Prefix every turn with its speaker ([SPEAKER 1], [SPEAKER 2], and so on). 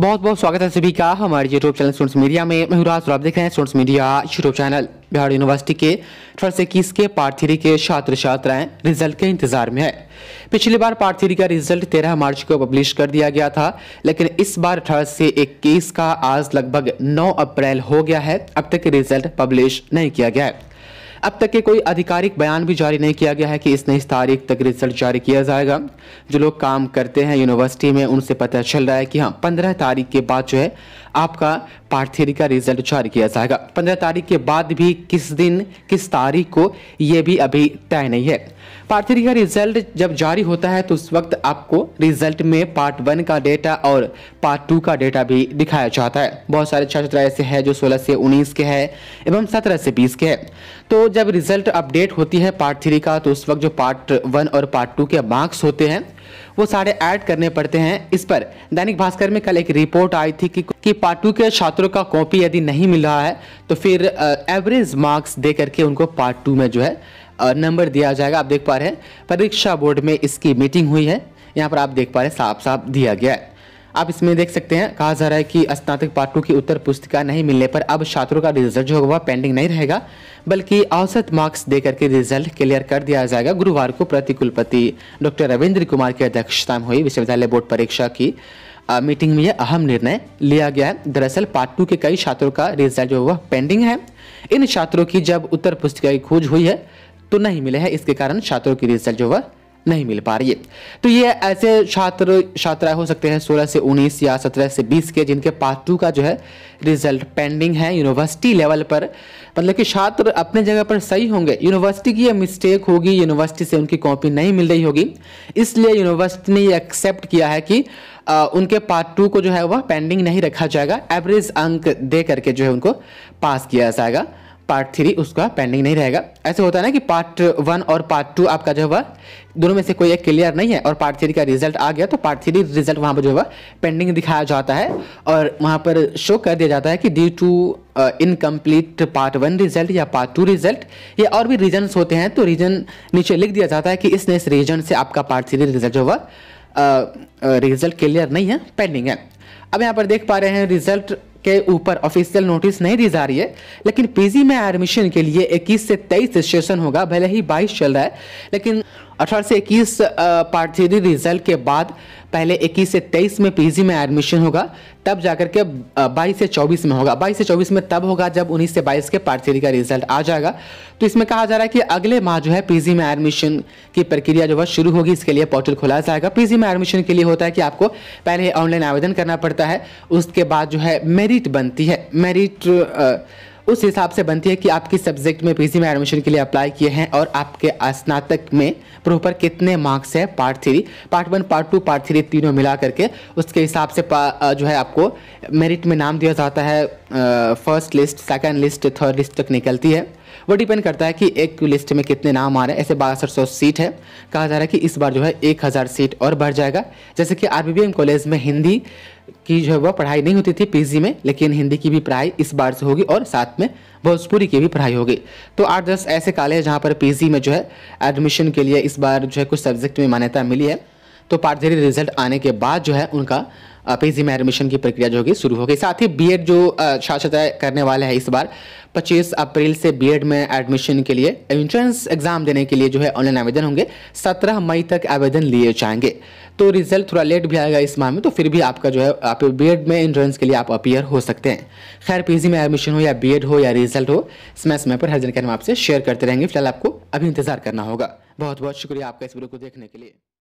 [SPEAKER 1] बहुत बहुत स्वागत है सभी का हमारे यूट्यूब चैनल स्टूडेंट्स मीडिया में मैं और आप देख रहे हैं students media YouTube channel Bihar university के अठारह इक्कीस के पार्ट थ्री के छात्र छात्राएं रिजल्ट के इंतजार में है पिछली बार पार्ट थ्री का रिजल्ट तेरह मार्च को पब्लिश कर दिया गया था लेकिन इस बार अठारह से इक्कीस का आज लगभग नौ अप्रैल हो गया है अब तक रिजल्ट पब्लिश नहीं किया गया है अब तक के कोई आधिकारिक बयान भी जारी नहीं किया गया है कि इस नई तारीख तक रिजल्ट जारी किया जाएगा जो लोग काम करते हैं यूनिवर्सिटी में उनसे पता चल रहा है कि हाँ पंद्रह तारीख के बाद जो है आपका पार्ट थ्री का रिजल्ट जारी किया जाएगा पंद्रह तारीख के बाद भी किस दिन किस तारीख को ये भी अभी तय नहीं है पार्ट थ्री का रिजल्ट जब जारी होता है तो उस वक्त आपको रिजल्ट में पार्ट वन का डेटा और पार्ट टू का डेटा भी दिखाया जाता है बहुत सारे छात्र ऐसे हैं जो सोलह से उन्नीस के हैं एवं सत्रह से बीस के हैं तो जब रिजल्ट अपडेट होती है पार्ट थ्री का तो उस वक्त जो पार्ट वन और पार्ट टू के मार्क्स होते हैं वो सारे ऐड करने पड़ते हैं इस पर दैनिक भास्कर में कल एक रिपोर्ट आई थी कि, कि पार्ट टू के छात्रों का कॉपी यदि नहीं मिल रहा है तो फिर एवरेज मार्क्स दे करके उनको पार्ट टू में जो है नंबर दिया जाएगा आप देख पा रहे हैं परीक्षा बोर्ड में इसकी मीटिंग हुई है यहाँ पर आप देख पा रहे हैं साफ साफ दिया गया है आप इसमें देख सकते हैं कहा जा रहा है कि स्नातक पार्ट टू की उत्तर पुस्तिका नहीं मिलने पर अब छात्रों का रिजल्ट जो होगा पेंडिंग नहीं रहेगा बल्कि औसत मार्क्स देकर के रिजल्ट क्लियर कर दिया जाएगा गुरुवार को प्रति कुलपति डॉक्टर रविंद्र कुमार की अध्यक्षता में हुई विश्वविद्यालय बोर्ड परीक्षा की आ, मीटिंग में यह अहम निर्णय लिया गया है दरअसल पार्ट टू के कई छात्रों का रिजल्ट जो वह पेंडिंग है इन छात्रों की जब उत्तर पुस्तिका की खोज हुई है तो नहीं मिले है इसके कारण छात्रों की रिजल्ट जो वह नहीं मिल पा रही है तो ये ऐसे छात्र छात्राएं हो सकते हैं 16 से 19 या 17 से 20 के जिनके पार्ट टू का जो है रिजल्ट पेंडिंग है यूनिवर्सिटी लेवल पर मतलब कि छात्र अपने जगह पर सही होंगे यूनिवर्सिटी की यह मिस्टेक होगी यूनिवर्सिटी से उनकी कॉपी नहीं मिल रही होगी इसलिए यूनिवर्सिटी ने ये एक्सेप्ट किया है कि आ, उनके पार्ट टू को जो है वह पेंडिंग नहीं रखा जाएगा एवरेज अंक दे करके जो है उनको पास किया जाएगा पार्ट थ्री उसका पेंडिंग नहीं रहेगा ऐसे होता है ना कि पार्ट वन और पार्ट टू आपका जो हुआ दोनों में से कोई एक क्लियर नहीं है और पार्ट थ्री का रिजल्ट आ गया तो पार्ट थ्री रिजल्ट वहाँ पर जो हुआ पेंडिंग दिखाया जाता है और वहाँ पर शो कर दिया जाता है कि due to incomplete part one result या पार्ट टू रिजल्ट या और भी रीजन्स होते हैं तो रीजन नीचे लिख दिया जाता है कि इसने इस रीजन से आपका पार्ट थ्री रिजल्ट जो हुआ रिजल्ट क्लियर नहीं है पेंडिंग है अब यहाँ पर देख पा रहे हैं रिजल्ट के ऊपर ऑफिशियल नोटिस नहीं दी जा रही है लेकिन पीजी में एडमिशन के लिए 21 से 23 रजिस्ट्रेशन होगा भले ही 22 चल रहा है लेकिन अठारह से इक्कीस पार्थिवी रिजल्ट के बाद पहले 21 से 23 में पीजी में एडमिशन होगा तब जाकर के 22 से 24 में होगा 22 से 24 में तब होगा जब 19 से 22 के पार्ट का रिजल्ट आ जाएगा तो इसमें कहा जा रहा है कि अगले माह जो है पीजी में एडमिशन की प्रक्रिया जो है शुरू होगी इसके लिए पोर्टल खोला जाएगा पीजी में एडमिशन के लिए होता है कि आपको पहले ऑनलाइन आवेदन करना पड़ता है उसके बाद जो है मेरिट बनती है मेरिट उस हिसाब से बनती है कि आप किस सब्जेक्ट में पीजी में एडमिशन के लिए अप्लाई किए हैं और आपके स्नातक में प्रॉपर कितने मार्क्स है part three part one part two part three तीनों मिला करके उसके हिसाब से जो है आपको मेरिट में नाम दिया जाता है first list second list third list तक निकलती है वो डिपेंड करता है कि एक लिस्ट में कितने नाम आ रहे हैं ऐसे बासठ सीट है कहा जा रहा है कि इस बार जो है एक हज़ार सीट और बढ़ जाएगा जैसे कि आर कॉलेज में हिंदी की जो है वह पढ़ाई नहीं होती थी पीजी में लेकिन हिंदी की भी पढ़ाई इस बार से होगी और साथ में भोजपुरी की भी पढ़ाई होगी तो आठ दस ऐसे कॉलेज जहाँ पर पीजी में जो है एडमिशन के लिए इस बार जो है कुछ सब्जेक्ट में मान्यता मिली है तो पार्टी रिजल्ट आने के बाद जो है उनका पीजी में एडमिशन की प्रक्रिया जो होगी शुरू होगी साथ ही बीएड जो छात्र करने वाले हैं इस बार 25 अप्रैल से बीएड में एडमिशन के लिए एंट्रेंस एग्जाम देने के लिए जो है ऑनलाइन आवेदन होंगे 17 मई तक आवेदन लिए जाएंगे तो रिजल्ट थोड़ा लेट भी आएगा इस माह में तो फिर भी आपका जो है आप बी में एंट्रेंस के लिए आप अपियर हो सकते हैं खैर पीजी में एडमिशन हो या बी हो या रिजल्ट हो समय समय पर हर जानकारी हम आपसे शेयर करते रहेंगे फिलहाल आपको अभी इंतजार करना होगा बहुत बहुत शुक्रिया आपका इस वीडियो को देखने के लिए